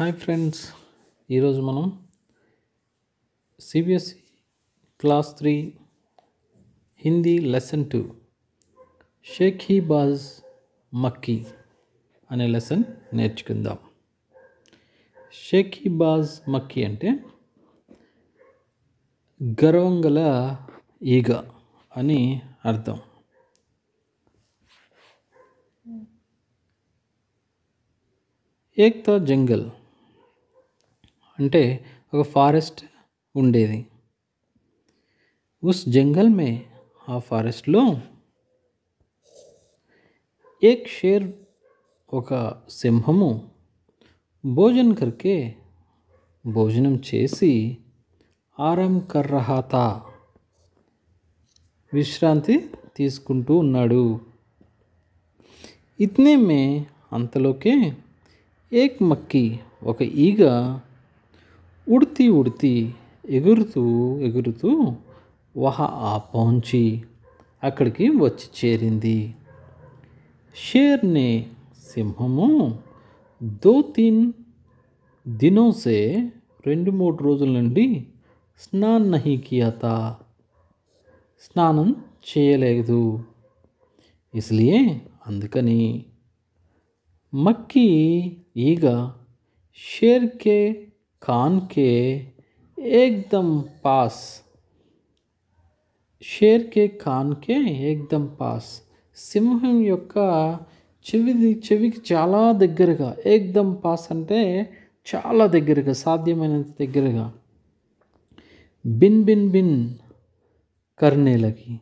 Hi friends ఈరోజు మనం CBSE class three Hindi lesson two Shekhi Baaz Makkhi అనే లెసన్ నేర్చుకుందాం షేక్ హీ బాజ్ మక్కీ అంటే గర్వం గల ఈగ అని అర్థం ఏక్తా జంగల్ అంటే ఒక ఫారెస్ట్ ఉండేది ఉస్ జంగల్ మే ఆ ఫారెస్ట్లో ఏక్ షేర్ ఒక సింహము భోజన్ కర్కే భోజనం చేసి ఆరాం కర్రహాత విశ్రాంతి తీసుకుంటూ ఉన్నాడు ఇతనే మే అంతలోకే ఏక్ మక్కి ఒక ఈగ ఉడితి ఉడితి ఎగురుతూ ఎగురుతూ వహ ఆ పౌంచి అక్కడికి వచ్చి చేరింది షేర్నే సింహము దో దినోసే రెండు మూడు రోజుల నుండి స్నాన్ నహి స్నానం చేయలేదు ఇస్లియే అందుకని మక్కి ఈగ షేర్కే कान के एकदम पास शेर के कान के एकदम पास सिंह चवी चवी की चला दगर एकदम पास अंटे चला दगर साध्यम दगर बिन बिन बिन करने लगी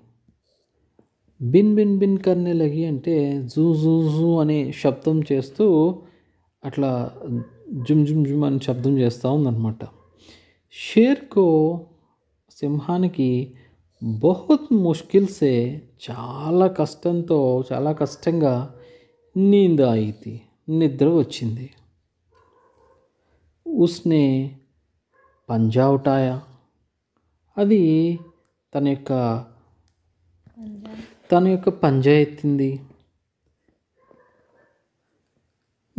बिन बिन बिन करने लगी अंटे जू जू जू अने शब्द चू अट्ला జుమ్ జుమ్ జుమ్ అని శబ్దం చేస్తూ ఉందన్నమాట షేర్కో సింహానికి బహుత్ ముష్కిల్సే చాలా కష్టంతో చాలా కష్టంగా నీంద అయితే నిద్ర వచ్చింది ఉస్నే పంజా ఉటాయా అది తన యొక్క తన యొక్క పంజా ఎత్తింది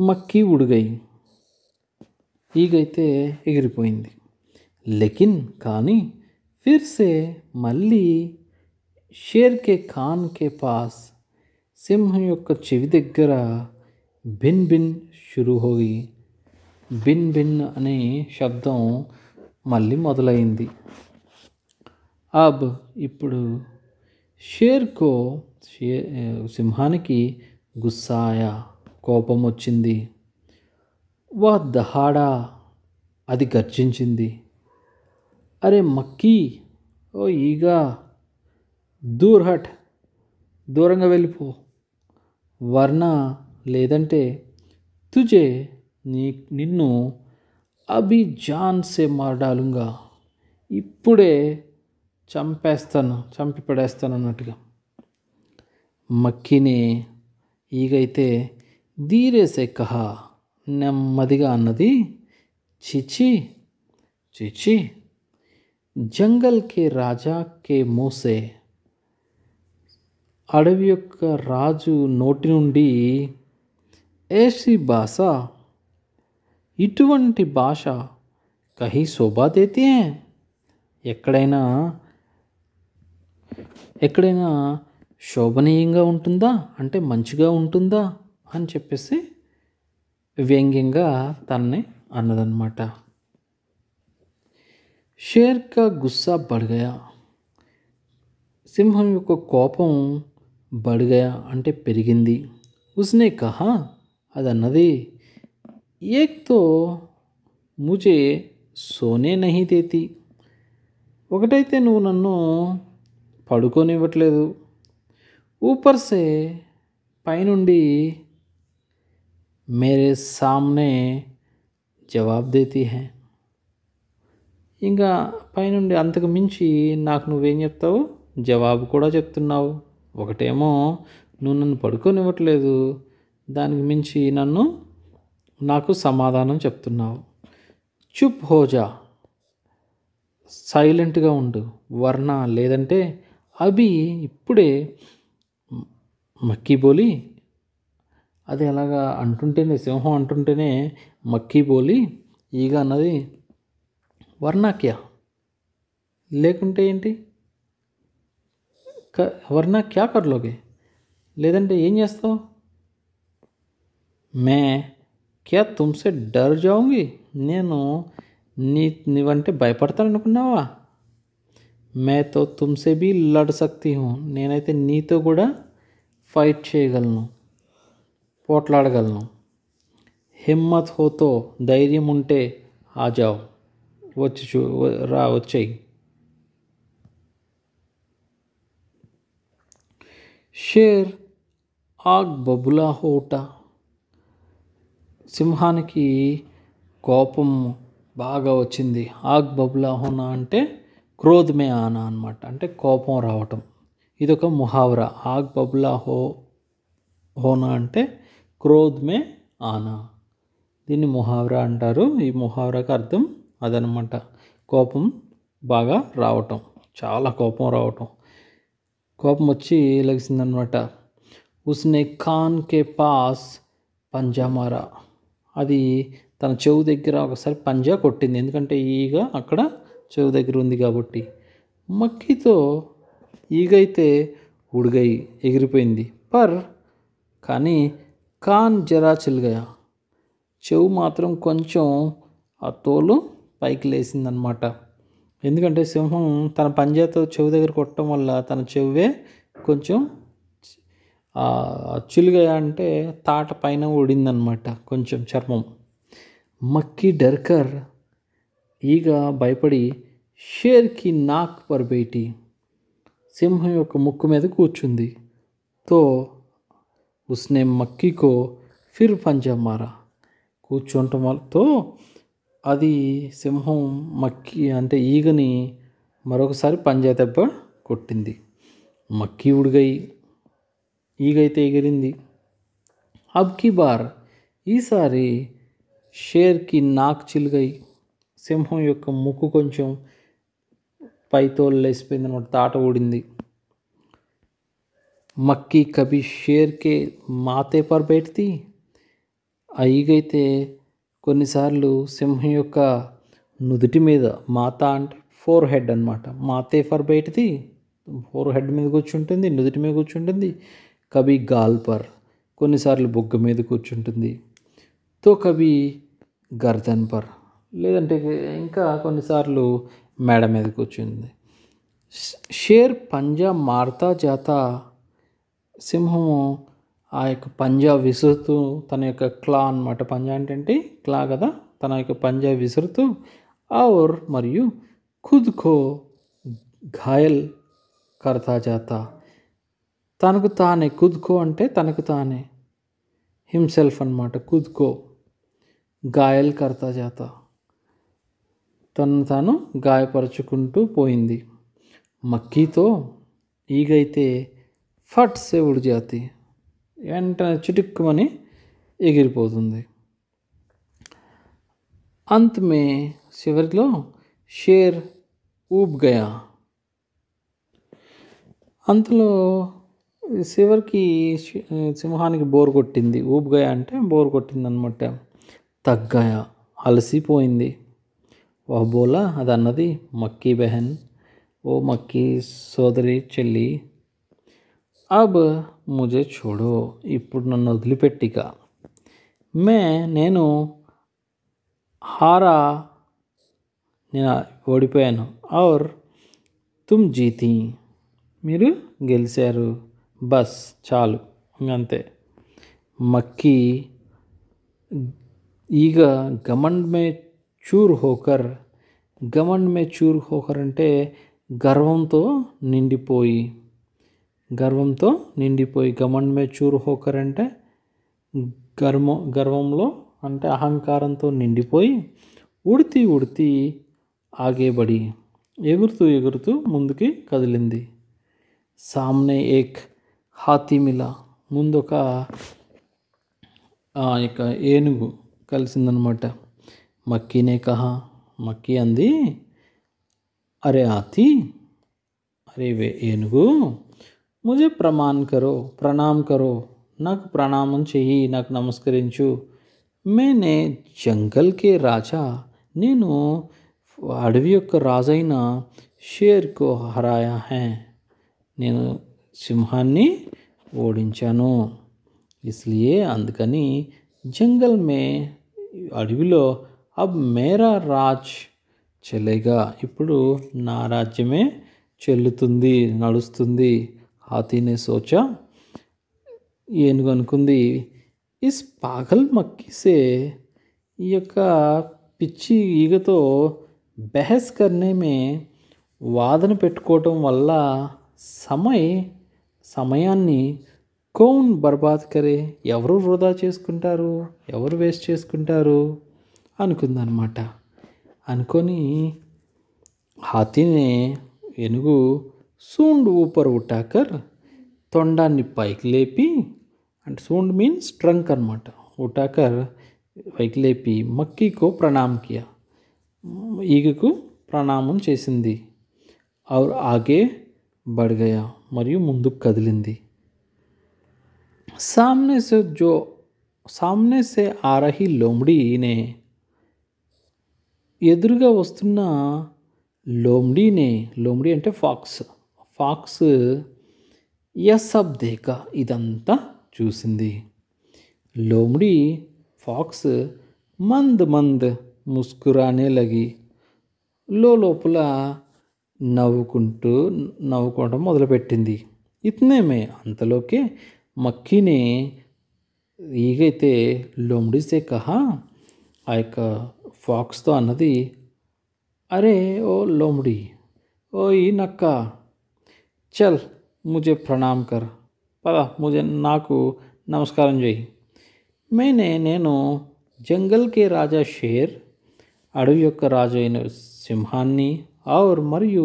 మక్కి ఉడిగాయి ఈగైతే ఎగిరిపోయింది లెకిన్ కానీ ఫిర్సే మళ్ళీ షేర్కే కే పాస్ సింహం యొక్క చెవి దగ్గర భిన్ భిన్ షురూ హోయి బిన్ బిన్ అనే శబ్దం మళ్ళీ మొదలైంది అబ్ ఇప్పుడు షేర్కో షే సింహానికి గుస్సాయా కోపం వచ్చింది వా దహాడా అది గర్జించింది అరే మక్కీ ఓ ఈగా దూర్ హట్ దూరంగా వెళ్ళిపో వర్ణ లేదంటే తుజే నీ నిన్ను అభి జాన్సే మారడాలుగా ఇప్పుడే చంపేస్తాను చంపి పడేస్తాను అన్నట్టుగా మక్కిని ఈగైతే ధీరేసే కహా నెమ్మదిగా అన్నది చిచి చిచి జంగల్ కే రాజా కే మోసే అడవి యొక్క రాజు నోటి నుండి ఏసి భాష ఇటువంటి భాష కహి శోభా శోభాదేతే ఎక్కడైనా ఎక్కడైనా శోభనీయంగా ఉంటుందా అంటే మంచిగా ఉంటుందా అని చెప్పేసి వ్యంగ్యంగా తనని అన్నదన్నమాట షేర్ కా గుస్సా బడగయా సింహం యొక్క కోపం బడగయా అంటే పెరిగింది ఉస్నే కహా అది అన్నది ఏక్తో ముజే సోనే నహి తేతి ఒకటైతే నువ్వు నన్ను పడుకోనివ్వట్లేదు ఊపర్సే పైనుండి మేరే సామ్నే జవాబ్ దేతి హే ఇంకా పైనుండి అంతకు మించి నాకు నువ్వేం చెప్తావు జవాబు కూడా చెప్తున్నావు ఒకటేమో నువ్వు నన్ను పడుకోనివ్వట్లేదు దానికి మించి నన్ను నాకు సమాధానం చెప్తున్నావు చుప్ హోజా సైలెంట్గా ఉండు వర్ణ లేదంటే అభి ఇప్పుడే మక్కీబోలి అది అలాగా అంటుంటేనే సింహం అంటుంటేనే మక్కీ బోలి ఈగ అన్నది వర్ణాక్య లేకుంటే ఏంటి క వర్ణ క్యా కర్లోకి లేదంటే ఏం చేస్తావు మే క్యా తుమ్సే డర్ జాంగి నేను నీ నీవంటే భయపడతాను అనుకున్నావా మేతో తుమ్సే బీ లడ్ సక్తి నేనైతే నీతో కూడా ఫైట్ చేయగలను పోట్లాడగలను హిమ్మత్ హోతో ధైర్యం ఉంటే ఆజావు వచ్చి చూ రా వచ్చేయి షేర్ ఆగ్ బబులా హోట సింహానికి కోపం బాగా వచ్చింది ఆగ్ బబులా హోనా అంటే క్రోధమే ఆనా అనమాట అంటే కోపం రావటం ఇదొక ముహావరా ఆగ్ బబులా హో హోనా అంటే క్రోధ్ మే ఆనా దీన్ని ముహావరా అంటారు ఈ ముహావరాకు అర్థం అదనమాట కోపం బాగా రావటం చాలా కోపం రావటం కోపం వచ్చి లగిసిందనమాట ఉస్నే ఖాన్ కే పాస్ పంజామారా అది తన చెవు దగ్గర ఒకసారి పంజా కొట్టింది ఎందుకంటే ఈగ అక్కడ చెవు దగ్గర ఉంది కాబట్టి మక్కీతో ఈగైతే ఉడుగై ఉడిగై ఎగిరిపోయింది పర్ కానీ కాన్ జరా చిల్గయా చెవు మాత్రం కొంచెం ఆ తోలు పైకి లేసిందనమాట ఎందుకంటే సింహం తన పంజాతో చెవు దగ్గర కొట్టడం వల్ల తన చెవే కొంచెం చిలుగా అంటే తాట పైన ఓడిందనమాట కొంచెం చర్మం మక్కి డర్కర్ ఈగ భయపడి షేర్కి నాక్ పర్ బేటి సింహం యొక్క ముక్కు మీద కూర్చుంది తో उसने मक्की ఫిర్ పంజా पंजा मारा కూర్చుంటంతో అది సింహం మక్కి అంటే ఈగని మరొకసారి పంజా దెబ్బ కొట్టింది మక్కి ఉడిగై ఈగైతే ఎగిరింది అబ్కి బార్ ఈసారి షేర్కి నాక్ చిలుగై సింహం యొక్క ముక్కు కొంచెం పైతోళ్ళు లేచిపోయింది అనమాట తాట ఊడింది मक्की కభీ शेर के మాతే పర్ బెట్తి ఆ కొన్నిసార్లు సింహం యొక్క నుదుటి మీద మాత అంటే ఫోర్ హెడ్ అనమాట మాతే ఫర్ బయటిది ఫోర్ హెడ్ మీద కూర్చుంటుంది నుదుటి మీద కూర్చుంటుంది కవి గాల్పర్ కొన్నిసార్లు బొగ్గ మీద కూర్చుంటుంది తో కవి గర్దన్ పర్ లేదంటే ఇంకా కొన్నిసార్లు మేడ మీద కూర్చుంది షేర్ పంజా మార్తా జాతా సింహము ఆ యొక్క పంజా విసురుతూ తన యొక్క క్లా అనమాట పంజా అంటే క్లా కదా తన యొక్క పంజా విసురుతూ ఆర్ మరియు ఖుద్ ఖో ఘాయల్ కర్తా జాత తనకు తానే కుద్కో అంటే తనకు తానే హిమ్సెల్ఫ్ అనమాట కుద్కో గాయల్ కర్తా జాత తను తాను గాయపరుచుకుంటూ పోయింది మక్కీతో ఈగైతే ఫట్ సే ఉడి జాతి వెంటనే చిటుక్కుమని ఎగిరిపోతుంది అంతమే చివరిలో షేర్ ఊబ్ గయా అంతలో చివరికి సింహానికి బోర్ కొట్టింది ఊపుగాయ అంటే బోర్ కొట్టింది అనమాట తగ్గాయ అలసిపోయింది ఓ బోలా అది అన్నది మక్కీ బెహన్ ఓ మక్కీ సోదరి చెల్లి అబ్ ముజే చూడో ఇప్పుడు నన్ను వదిలిపెట్టిక మే నేను హారా నేను ఓడిపోయాను ఔర్ తుమ్ జీతి మీరు గెలిచారు బస్ చాలు అంతే మక్కి ఈగ గమండ్ మే చూర్ హోకర్ గమండ్ మే చూర్ హోకర్ అంటే గర్వంతో నిండిపోయి గర్వంతో నిండిపోయి గమన్మే చూరు హోకర్ అంటే గర్వం గర్వంలో అంటే అహంకారంతో నిండిపోయి ఉడితి ఉడితి ఆగేబడి ఎగురుతూ ఎగురుతూ ముందుకి కదిలింది సామ్నే ఏక్ హాతిమిలా ముందొక ఇక ఏనుగు కలిసిందనమాట మక్కీనే కహా మక్కీ అంది అరే ఆతి అరే వే ఏనుగు मुझे प्रमाण करो प्रणाम करो नक प्रणामंचि ही नक नमस्करिंचु मैंने జంగల్ के राजा నేను అడవి యొక్క రాజైన షేర్కు హరాయా హే నేను సింహాన్ని ఓడించాను इसलिए అందుకని జంగల్ మే అడవిలో అబ్ మేరా రాజ్ చెల్లేగా ఇప్పుడు నా రాజ్యమే చెల్లుతుంది నడుస్తుంది हाथी ने सोचा ఏనుగు అనుకుంది ఈ పాగల్ మక్కిసే ఈ యొక్క పిచ్చి ఈగతో బెహస్ కర్నేమే వాదన పెట్టుకోవటం వల్ల సమయ సమయాన్ని కౌన్ బర్బాద్ కరే ఎవరు వృధా చేసుకుంటారు ఎవరు వేస్ట్ చేసుకుంటారు అనుకుందనమాట అనుకొని హాతీనే ఏనుగు సూండ్ ఊపర్ ఉటాకర్ తొండాన్ని పైకి లేపి అండ్ సూండ్ మీన్స్ ట్రంక్ అనమాట ఉటాకర్ పైకి లేపి మక్కీకో ప్రణామకియ ఈగకు ప్రణామం చేసింది ఆర్ ఆగే బడిగయా మరియు ముందుకు కదిలింది సామ్నే సే జో సామ్నే సే ఆరహి లోమ్డీనే ఎదురుగా వస్తున్న లోమ్డీనే లోమ్డీ అంటే ఫాక్స్ ఫాక్స్ ఎసబ్దేక ఇదంతా చూసింది లోమ్డి ఫాక్స్ మంద్ మంద్ ముస్కురానే లగి లోపల నవ్వుకుంటూ నవ్వుకోవడం మొదలుపెట్టింది ఇతనేమే అంతలోకే మక్కీని ఈగైతే లోమ్డిసే కహా ఆ యొక్క ఫాక్స్తో అన్నది అరే ఓ లోమ్డి ఓ ఈ నక్క चल मुझे प्रणाम कर पता मुझे नाकु नमस्कार जयी मैंने नैनो जंगल के राजा शेर अड़ राज सिंहा और मरी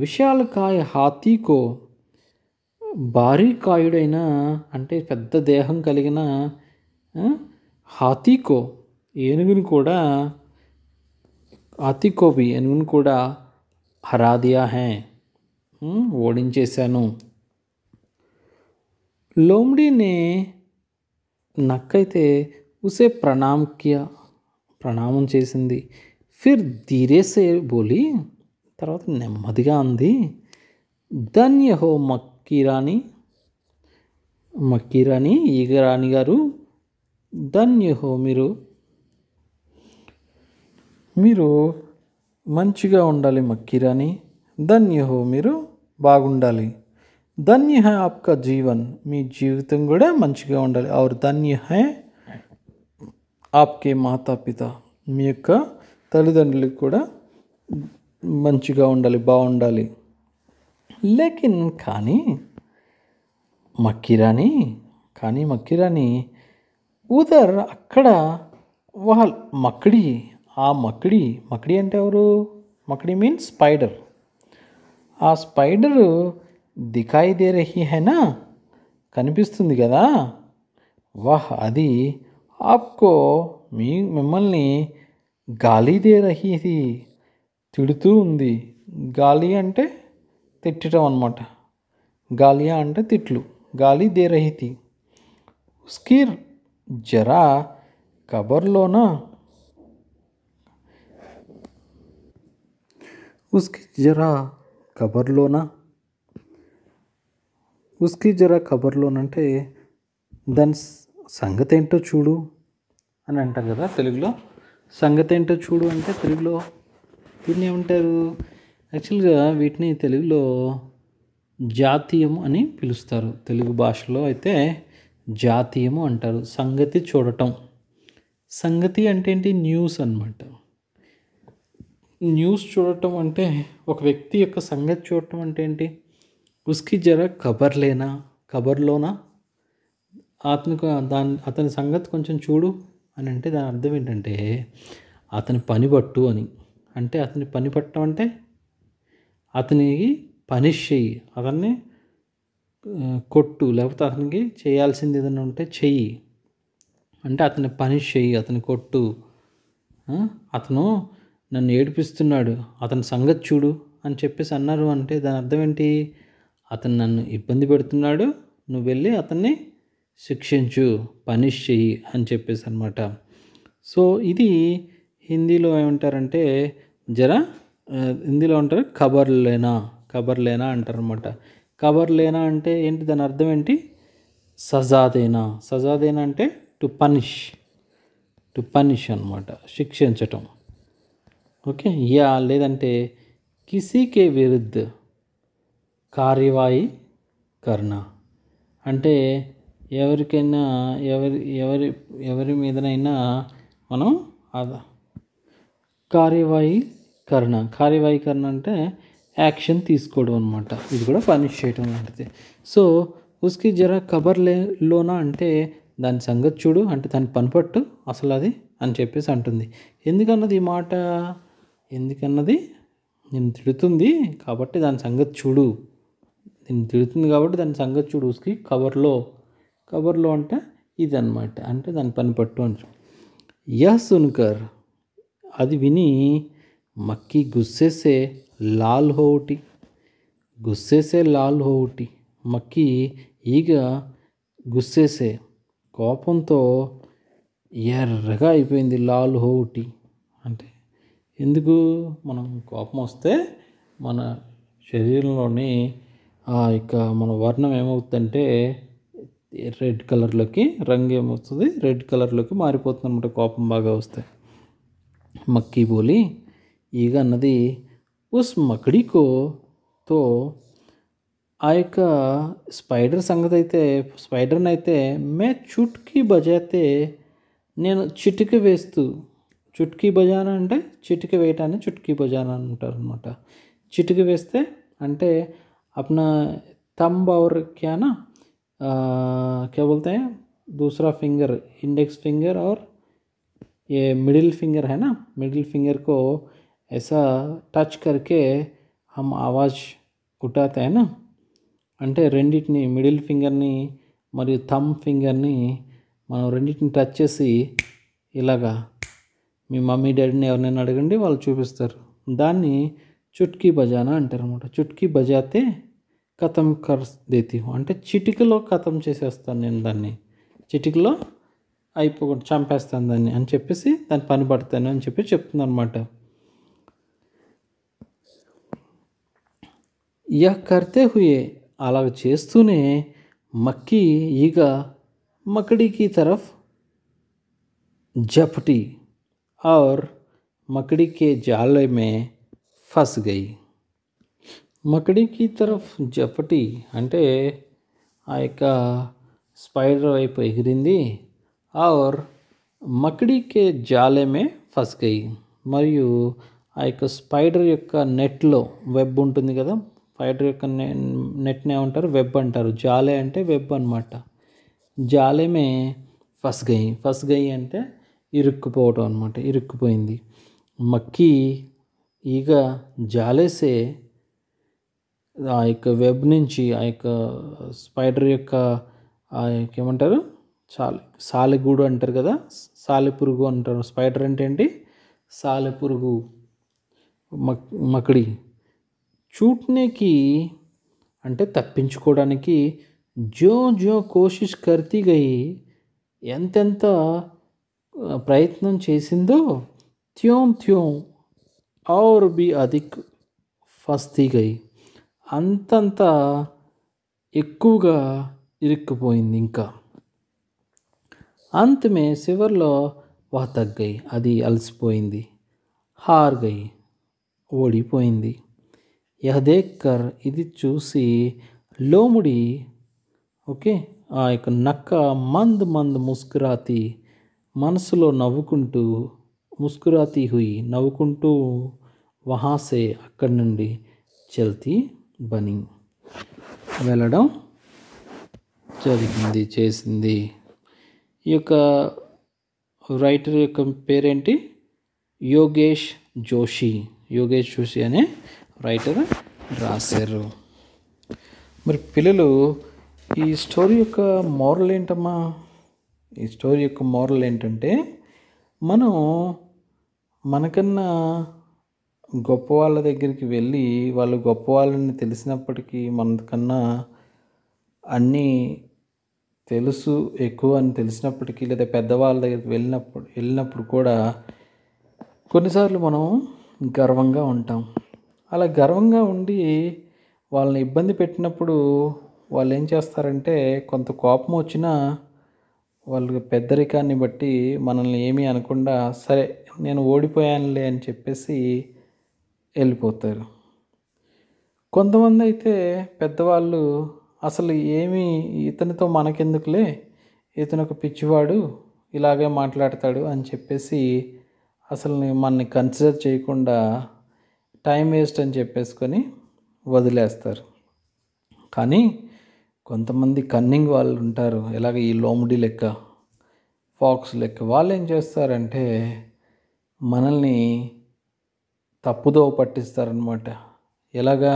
विशाल काय हाथी को भारी कायुड़ना अंत देह कल अं, हाथी को हाथी को भी एनगन आराधिया हैं ఓడించేశాను లోమ్డీనే నక్కైతే ఉసే ప్రణామ్ కియా ప్రణామం చేసింది ఫిర్ ధీరేసే బోలి తర్వాత నెమ్మదిగా అంది ధన్యహో హో మక్కీరాణి మక్కీరాణి ఈగరాణి గారు ధన్యహో మీరు మీరు మంచిగా ఉండాలి మక్కీరాణి ధన్య హో మీరు బాగుండాలి ధన్య హే ఆప్క జీవన్ మీ జీవితం కూడా మంచిగా ఉండాలి ఆరు ధన్య హే ఆప్కే మాతాపిత మీ యొక్క తల్లిదండ్రులకు కూడా మంచిగా ఉండాలి బాగుండాలి లేకిన్ కానీ మక్కిరాని కానీ మక్కిరాని ఉదర్ అక్కడ వాళ్ళు మక్కడి ఆ మక్కడి మక్కడి అంటే ఎవరు మక్కడి మీన్స్ స్పైడర్ ఆ స్పైడరు దికాయి దే రహీ హైనా కనిపిస్తుంది కదా వాహ్ అది ఆప్కో మీ మిమ్మల్ని గాలి దే రహీది తిడుతూ ఉంది గాలి అంటే తిట్టడం అనమాట గాలియా అంటే తిట్లు గాలి దే రహితి ఉస్కి జరా కబర్లోన ఉస్కి జరా కబర్లోనా ఉస్కి జరా కబర్లోనంటే దాని సంగతి ఏంటో చూడు అని అంటారు కదా తెలుగులో సంగతి ఏంటో చూడు అంటే తెలుగులో దీన్ని ఏమంటారు యాక్చువల్గా వీటిని తెలుగులో జాతీయము అని పిలుస్తారు తెలుగు భాషలో అయితే జాతీయము అంటారు సంగతి చూడటం సంగతి అంటే ఏంటి న్యూస్ అనమాట న్యూస్ చూడటం అంటే ఒక వ్యక్తి యొక్క సంగతి చూడటం అంటే ఏంటి ఉస్కి జర కబర్ లేనా కబర్లోనా అతనికి దాని అతని సంగతి కొంచెం చూడు అని అంటే దాని అర్థం ఏంటంటే అతని పని పట్టు అని అంటే అతని పని పట్టడం అంటే అతనికి పనిష్ చెయ్యి అతన్ని కొట్టు లేకపోతే అతనికి చేయాల్సింది ఏదైనా ఉంటే చెయ్యి అంటే అతని పనిష్ చెయ్యి అతని కొట్టు అతను నన్ను ఏడిపిస్తున్నాడు అతని సంగతి చూడు అని చెప్పేసి అన్నారు అంటే దాని అర్థం ఏంటి అతను నన్ను ఇబ్బంది పెడుతున్నాడు నువ్వు వెళ్ళి అతన్ని శిక్షించు పనిష్ చెయ్యి అని చెప్పేసి అనమాట సో ఇది హిందీలో ఏమంటారంటే జరా హిందీలో అంటారు కబర్లేనా కబర్లేనా అంటారనమాట కబర్లేనా అంటే ఏంటి దాని అర్థం ఏంటి సజాదేనా సజాదేనా అంటే టు పనిష్ టు పనిష్ అనమాట శిక్షించటం ఓకే యా లేదంటే కిసీకే విరుద్ధ కార్యవాయి కర్ణ అంటే ఎవరికైనా ఎవరి ఎవరి ఎవరి మీదనైనా మనం అద కార్యవాయి కరణ కార్యవాహి కరణ అంటే యాక్షన్ తీసుకోవడం అనమాట ఇది కూడా పనిష్ చేయడం లాంటిది సో ఉస్కి జర కబర్ లే లోనా అంటే దాని సంగతి చూడు అంటే దాని పనిపట్టు అసలు అది అని చెప్పేసి అంటుంది ఎందుకన్నది ఈ మాట ఎందుకన్నది నేను తిడుతుంది కాబట్టి దాని సంగతి చూడు నేను తిడుతుంది కాబట్టి దాని సంగతి చూడు ఉస్కి కవర్లో కవర్లో అంటే ఇది అనమాట అంటే దాని పని పట్టు అంటారు యహ్ సునుకర్ అది విని మక్కి గుస్సేసే లాల్ హోటి గుస్సేసే లాల్ హోటి మక్కి ఈగ గుస్సేసే కోపంతో ఎర్రగా అయిపోయింది లాల్ హోటి అంటే ఎందుకు మనం కోపం వస్తే మన శరీరంలోని ఆ యొక్క మన వర్ణం ఏమవుతుందంటే రెడ్ కలర్లోకి రంగు ఏమవుతుంది రెడ్ కలర్లోకి మారిపోతుంది అనమాట కోపం బాగా వస్తే మక్కీ బోలి ఈగ అన్నది ఉస్ మకడికోతో ఆ యొక్క స్పైడర్ సంగతి అయితే స్పైడర్ని అయితే మే చుట్కి బజాతే నేను చిటిక వేస్తూ చుట్కీ బజానా అంటే చిటికి వేయటాన్ని చుట్కీ బజానా అని అంటారు అనమాట చిటికి వేస్తే అంటే अपना थंब और क्या ना आ, क्या बोलते हैं दूसरा फिंगर इंडेक्स फिंगर और ये मिडिल फिंगर है ना मिडिल फिंगर को ऐसा टच करके हम आवाज़ उठाते हैं ना అంటే రెండింటిని మిడిల్ ఫింగర్ని మరియు థమ్ ఫింగర్ని మనం రెండింటిని టచ్ చేసి ఇలాగా మీ మమ్మీ డాడీని ఎవరినైనా అడగండి వాళ్ళు చూపిస్తారు దాన్ని చుట్కీ బజానా అంటారనమాట చుట్కీ బజాతే కథం కర్ దేతి అంటే చిటికలో కథం చేసేస్తాను నేను దాన్ని చిటికలో అయిపోకుండా చంపేస్తాను దాన్ని అని చెప్పేసి దాన్ని పని పడతాను అని చెప్పి చెప్తుంది అనమాట యా కర్తే హుయే అలాగ చేస్తూనే మక్కి ఈగ మకడికి తరఫ్ జపటి और मकड़ी के जाल में फंस गई మకడి కి తరఫ్ జపటి అంటే ఆ యొక్క స్పైడర్ వైపు ఎగిరింది ఆర్ మకడికే జాలెమే ఫస్ మరియు ఆ యొక్క స్పైడర్ యొక్క నెట్లో వెబ్ ఉంటుంది కదా స్పైడర్ యొక్క నెట్నే ఉంటారు వెబ్ అంటారు జాలే అంటే వెబ్ అనమాట జాలెమే ఫస్ గయి అంటే ఇరుక్కుపోవటం అనమాట ఇరుక్కుపోయింది మక్కి ఈగ జాలేసే ఆ యొక్క వెబ్ నుంచి ఆ యొక్క స్పైడర్ యొక్క ఆ యొక్క ఏమంటారు సాలి సాలెగూడు అంటారు కదా సాలెపురుగు అంటారు స్పైడర్ అంటే ఏంటి సాలెపురుగు మక్ మకడి చూట్నేకి అంటే తప్పించుకోవడానికి జో జో కోషిష్ కర్తీ గయి ఎంతెంత ప్రయత్నం చేసిందో త్యోం త్యోం ఔర్ బి అధిక్ ఫస్తీగై అంతంత ఎక్కువగా ఇరుక్కుపోయింది ఇంకా అంతమే శివర్లో వా తగ్గాయి అది అలసిపోయింది గై ఓడిపోయింది యహదేక్కర్ ఇది చూసి లోముడి ఓకే ఆ యొక్క నక్క మంద్ మంద్ ముస్కురాతి మనసులో నవ్వుకుంటూ ముస్కురాతీ హుయి నవ్వుకుంటూ వహాసే అక్కడి నుండి చల్తి బని వెళ్ళడం జరిగింది చేసింది ఈ యొక్క రైటర్ యొక్క పేరేంటి యోగేష్ జోషి యోగేష్ జోషి అనే రైటర్ రాశారు మరి పిల్లలు ఈ స్టోరీ యొక్క మోరల్ ఏంటమ్మా ఈ స్టోరీ యొక్క మోరల్ ఏంటంటే మనం మనకన్నా గొప్ప వాళ్ళ దగ్గరికి వెళ్ళి వాళ్ళు గొప్ప వాళ్ళని తెలిసినప్పటికీ మనకన్నా అన్నీ తెలుసు ఎక్కువ అని తెలిసినప్పటికీ లేదా పెద్దవాళ్ళ దగ్గరికి వెళ్ళినప్పుడు వెళ్ళినప్పుడు కూడా కొన్నిసార్లు మనం గర్వంగా ఉంటాం అలా గర్వంగా ఉండి వాళ్ళని ఇబ్బంది పెట్టినప్పుడు వాళ్ళు ఏం చేస్తారంటే కొంత కోపం వచ్చినా వాళ్ళ పెద్దరికాన్ని బట్టి మనల్ని ఏమీ అనకుండా సరే నేను ఓడిపోయానులే అని చెప్పేసి వెళ్ళిపోతారు కొంతమంది అయితే పెద్దవాళ్ళు అసలు ఏమీ ఇతనితో మనకెందుకులే ఇతను ఒక పిచ్చివాడు ఇలాగే మాట్లాడతాడు అని చెప్పేసి అసలు మనని కన్సిడర్ చేయకుండా టైం వేస్ట్ అని చెప్పేసుకొని వదిలేస్తారు కానీ కొంతమంది కన్నింగ్ వాళ్ళు ఉంటారు ఇలాగ ఈ లోముడి లెక్క ఫాక్స్ లెక్క వాళ్ళు ఏం చేస్తారంటే మనల్ని తప్పుదో పట్టిస్తారనమాట ఎలాగా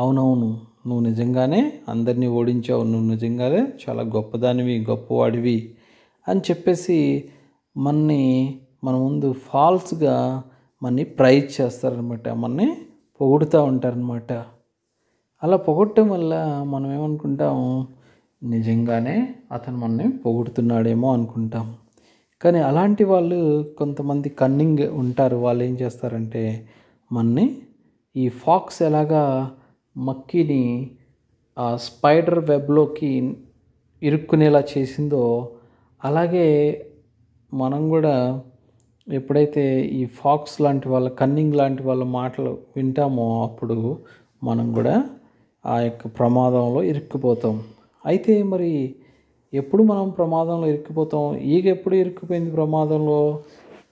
అవునవును నువ్వు నిజంగానే అందరినీ ఓడించావు నువ్వు నిజంగానే చాలా గొప్పదానివి గొప్పవాడివి అని చెప్పేసి మనని మన ముందు ఫాల్స్గా మనని ప్రైజ్ చేస్తారనమాట మనని పొగుడుతూ ఉంటారనమాట అలా పొగొట్టడం వల్ల మనం ఏమనుకుంటాం నిజంగానే అతను మనని పొగుడుతున్నాడేమో అనుకుంటాం కానీ అలాంటి వాళ్ళు కొంతమంది కన్నింగ్ ఉంటారు వాళ్ళు ఏం చేస్తారంటే మనని ఈ ఫాక్స్ ఎలాగా మక్కిని ఆ స్పైడర్ వెబ్లోకి ఇరుక్కునేలా చేసిందో అలాగే మనం కూడా ఎప్పుడైతే ఈ ఫాక్స్ లాంటి వాళ్ళ కన్నింగ్ లాంటి వాళ్ళ మాటలు వింటామో అప్పుడు మనం కూడా ఆ యొక్క ప్రమాదంలో ఇరుక్కుపోతాం అయితే మరి ఎప్పుడు మనం ప్రమాదంలో ఇరుక్కుపోతాం ఈగ ఎప్పుడు ఇరుక్కుపోయింది ప్రమాదంలో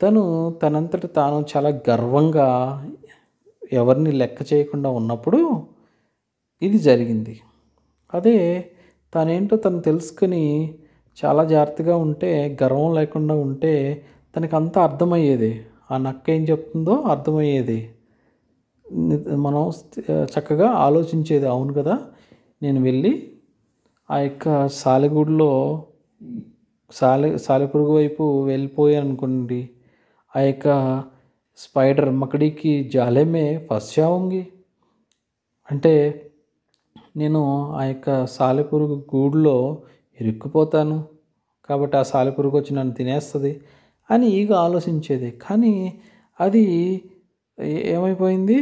తను తనంతట తాను చాలా గర్వంగా ఎవరిని లెక్క చేయకుండా ఉన్నప్పుడు ఇది జరిగింది అదే తనేంటో తను తెలుసుకుని చాలా జాగ్రత్తగా ఉంటే గర్వం లేకుండా ఉంటే తనకంతా అర్థమయ్యేది ఆ నక్క ఏం చెప్తుందో అర్థమయ్యేది మనం చక్కగా ఆలోచించేది అవును కదా నేను వెళ్ళి ఆ యొక్క సాలెగూడులో సాలె సాలెపురుగు వైపు వెళ్ళిపోయాను అనుకోండి ఆ యొక్క స్పైడర్ మకడికి జాలేమే ఫస్ట్ ఉంది అంటే నేను ఆ యొక్క సాలెపురుగు గూడులో ఇరుక్కుపోతాను కాబట్టి ఆ సాలెపురుగు వచ్చి నన్ను తినేస్తుంది అని ఈగ ఆలోచించేది కానీ అది ఏమైపోయింది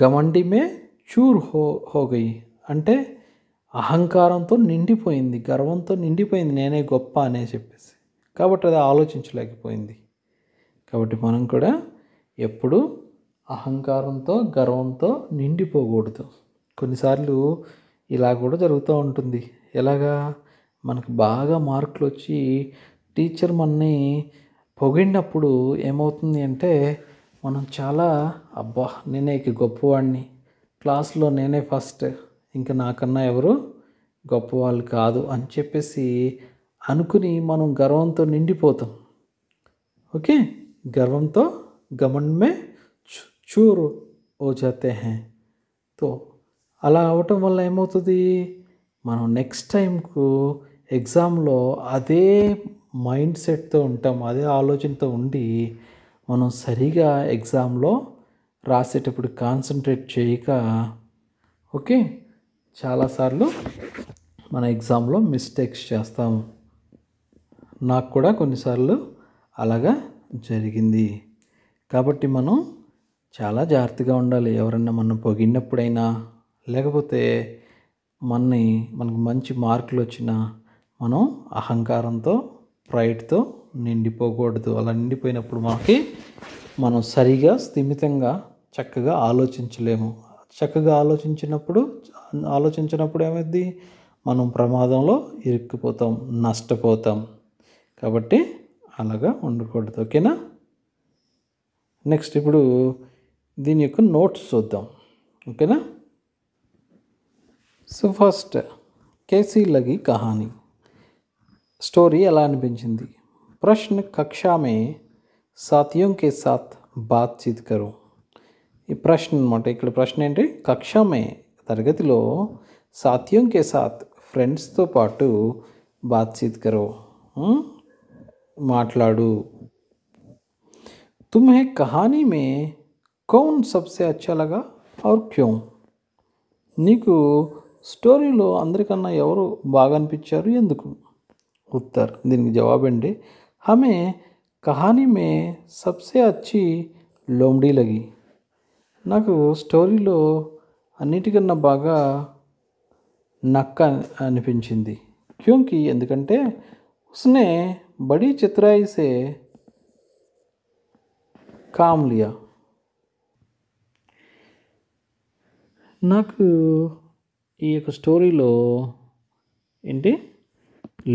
గమండి మే చూర్ హో హో గయి అంటే అహంకారంతో నిండిపోయింది గర్వంతో నిండిపోయింది నేనే గొప్ప అనే చెప్పేసి కాబట్టి అది ఆలోచించలేకపోయింది కాబట్టి మనం కూడా ఎప్పుడు అహంకారంతో గర్వంతో నిండిపోకూడదు కొన్నిసార్లు ఇలా కూడా జరుగుతూ ఉంటుంది ఎలాగా మనకు బాగా మార్కులు వచ్చి టీచర్ మనని పొగిడినప్పుడు ఏమవుతుంది అంటే మనం చాలా అబ్బా నేనే ఇక గొప్పవాడిని క్లాస్లో నేనే ఫస్ట్ ఇంకా నాకన్నా ఎవరు గొప్పవాళ్ళు కాదు అని చెప్పేసి అనుకుని మనం గర్వంతో నిండిపోతాం ఓకే గర్వంతో గమనమే చూరు ఓ చేతే తో అలా అవటం వల్ల ఏమవుతుంది మనం నెక్స్ట్ టైంకు ఎగ్జామ్లో అదే మైండ్ సెట్తో ఉంటాం అదే ఆలోచనతో ఉండి మనం సరిగా ఎగ్జామ్లో రాసేటప్పుడు కాన్సన్ట్రేట్ చేయక ఓకే చాలాసార్లు మన ఎగ్జామ్లో మిస్టేక్స్ చేస్తాము నాకు కూడా కొన్నిసార్లు అలాగా జరిగింది కాబట్టి మనం చాలా జాగ్రత్తగా ఉండాలి ఎవరన్నా మనం పొగిడినప్పుడైనా లేకపోతే మనని మనకు మంచి మార్కులు వచ్చినా మనం అహంకారంతో ప్రైడ్తో నిండిపోకూడదు అలా నిండిపోయినప్పుడు మనకి మనం సరిగా స్థిమితంగా చక్కగా ఆలోచించలేము చక్కగా ఆలోచించినప్పుడు ఆలోచించినప్పుడు ఏమైంది మనం ప్రమాదంలో ఇరుక్కుపోతాం నష్టపోతాం కాబట్టి అలాగా ఉండకూడదు ఓకేనా నెక్స్ట్ ఇప్పుడు దీని యొక్క నోట్స్ చూద్దాం ఓకేనా సో ఫస్ట్ కేసీ లగి కహాని స్టోరీ ఎలా అనిపించింది प्रश्न कक्षा में साथियों के साथ बातचीत करो ये प्रश्न इक प्रश्न कक्षा में तरगति साथियों के साथ फ्रेंड्स तो पाटू बातचीत करो हम्म? माटलाडू तुम्हें कहानी में कौन सबसे अच्छा लगा और क्यों नीक स्टोरी अंदर ఎవరు एवरू అనిపించారు उत्तर दी जवाबी हमें कहानी में सबसे अच्छी లోమ్డీ లగి నాకు స్టోరీలో అన్నిటికన్నా బాగా నక్క అనిపించింది క్యూంకి ఎందుకంటే ఉస్నే బడీ చిత్రాయిసే కామ్లియా నాకు ఈ యొక్క స్టోరీలో ఏంటి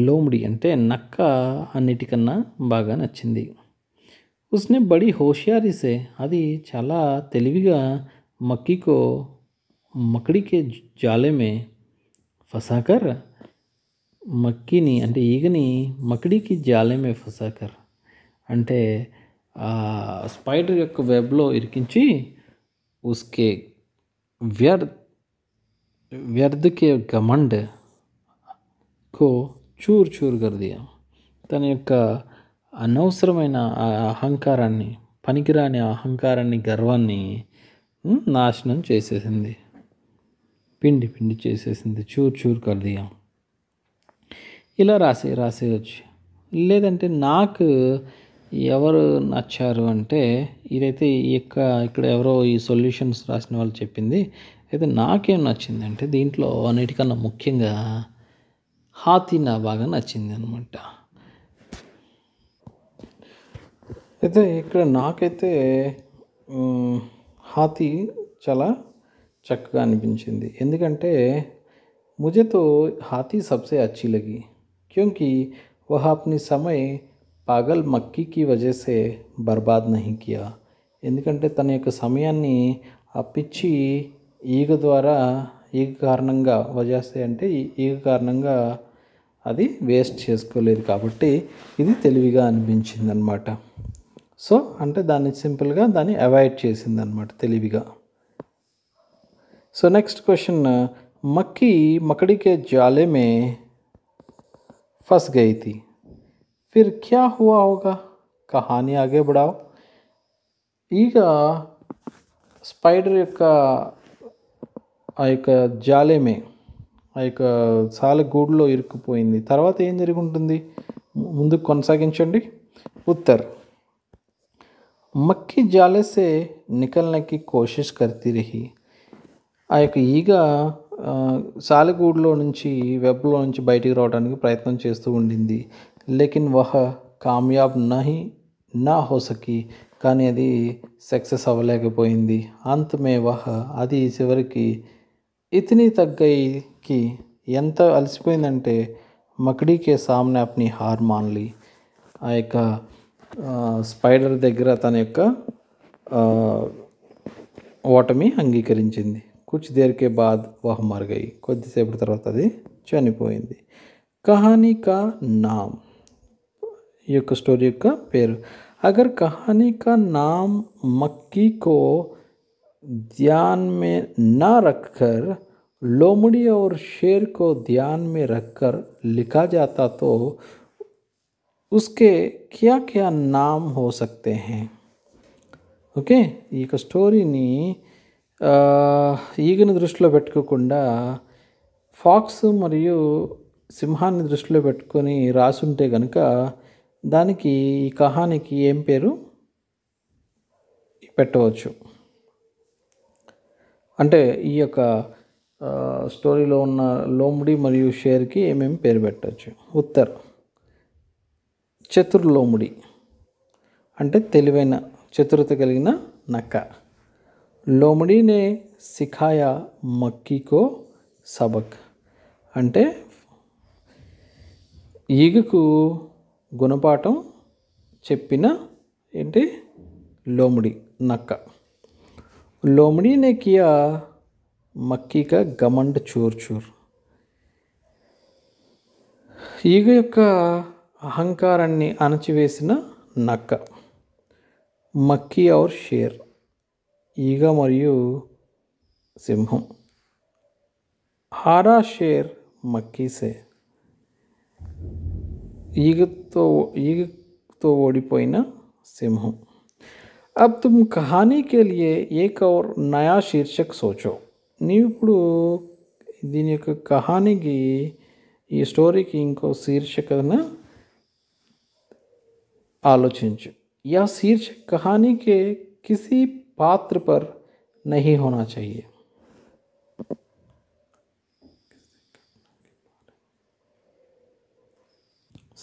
लोमड़ी అంటే నక్క అన్నిటికన్నా బాగా నచ్చింది उसने बड़ी होशियारी से అది చాలా తెలివిగా मक्की को मकड़ी के जाले में फंसाकर మక్కీని అంటే ఈగని మకడికి జాలె మే ఫసాకర్ అంటే స్పైడర్ యొక్క వెబ్లో ఇరికించి उसके व्यर्थ व्यर्थ के घमंड को చూరు చూరు గర్దియా తన యొక్క అనవసరమైన అహంకారాన్ని పనికిరాని అహంకారాన్ని గర్వాన్ని నాశనం చేసేసింది పిండి పిండి చేసేసింది చూరు చూరు కర్దియా ఇలా రాసే రాసేయచ్చు లేదంటే నాకు ఎవరు నచ్చారు అంటే ఇదైతే ఈ యొక్క ఇక్కడ ఎవరో ఈ సొల్యూషన్స్ రాసిన వాళ్ళు చెప్పింది అయితే నాకేం నచ్చిందంటే దీంట్లో అన్నిటికన్నా ముఖ్యంగా నా బాగా నచ్చింది అనమాట అయితే ఇక్కడ నాకైతే హాతీ చాలా చక్కగా అనిపించింది ఎందుకంటే ముజేతో హాతీ సబ్సే అచ్చి లగి लगी వహ అప్ని సమయ పాగల్ మక్కీ కి వజేసే బర్బాద్ నహీ కియా ఎందుకంటే తన యొక్క సమయాన్ని ఆ పిచ్చి ఈగ ద్వారా ఈగ కారణంగా వజేస్తే అంటే ఈగ కారణంగా అది వేస్ట్ చేసుకోలేదు కాబట్టి ఇది తెలివిగా అనిపించింది అనమాట సో అంటే దాన్ని సింపుల్గా దాన్ని అవాయిడ్ చేసింది అనమాట తెలివిగా సో నెక్స్ట్ క్వశ్చన్ మక్కి మకడికే జాలేమే ఫస్ గైతి ఫిర్ క్యా फिर क्या हुआ కహాని ఆగే బడావు ఈగ స్పైడర్ యొక్క ఆ యొక్క జాలేమే ఆ యొక్క సాల గూడులో ఇరుక్కుపోయింది తర్వాత ఏం జరిగి ఉంటుంది ముందుకు కొనసాగించండి ఉత్తర్ మక్కి జాలేసే నికల్నకి కోషిష్ కర్తీ ఆ యొక్క ఈగ సాలెగూడులో నుంచి వెబ్లో నుంచి బయటికి రావడానికి ప్రయత్నం చేస్తూ ఉండింది లేకిన్ వహ కామ్యాబ్ నహి నా హోసకి కానీ అది సక్సెస్ అవ్వలేకపోయింది అంతమే వహ అది చివరికి ఇతని తగ్గైకి ఎంత అలసిపోయిందంటే మకడీకే సామ్నే అప్ని హార్ మాన్లీ ఆ యొక్క స్పైడర్ దగ్గర తన యొక్క ఓటమి అంగీకరించింది కుచ్ దేర్కే బాద్ వహ్ మరుగై కొద్దిసేపటి తర్వాత అది చనిపోయింది కహానీ కా నామ్ ఈ యొక్క స్టోరీ యొక్క పేరు అగర్ కహానీ కా నామ్ మక్కీ కో ध्यान में ना रखकर लोमड़ी और शेर को ध्यान में रखकर लिखा जाता तो उसके क्या क्या नाम हो सकते हैं ओके एक स्टोरी दृष्टि पेको फाक्स मरी सिंहा दृष्टि पेको रासुटे कहानी की एम पेरू पेटू అంటే ఈ యొక్క స్టోరీలో ఉన్న లోముడి మరియు షేర్కి ఏమేమి పేరు పెట్టచ్చు ఉత్తర్ చతుర్లోముడి అంటే తెలివైన చతురత కలిగిన నక్క లోముడినే సిఖాయ మక్కీకో సబక్ అంటే ఈగకు గుణపాఠం చెప్పిన ఏంటి లోముడి నక్క लोमड़ी ने किया मक्की का गमंड चूर चूर ईग अहंकारा अणचिवेस नक् मक्की और शेर ईग मरी सिंह हरा शेर मक्की से ईग तो ईग तो ओडिपोन सिंह अब तुम कहानी के लिए एक और नया शीर्षक सोचो नीड़ दीन कहानी की स्टोरी की इंको शीर्षक आलोचं या शीर्षक कहानी के किसी पात्र पर नहीं होना चाहिए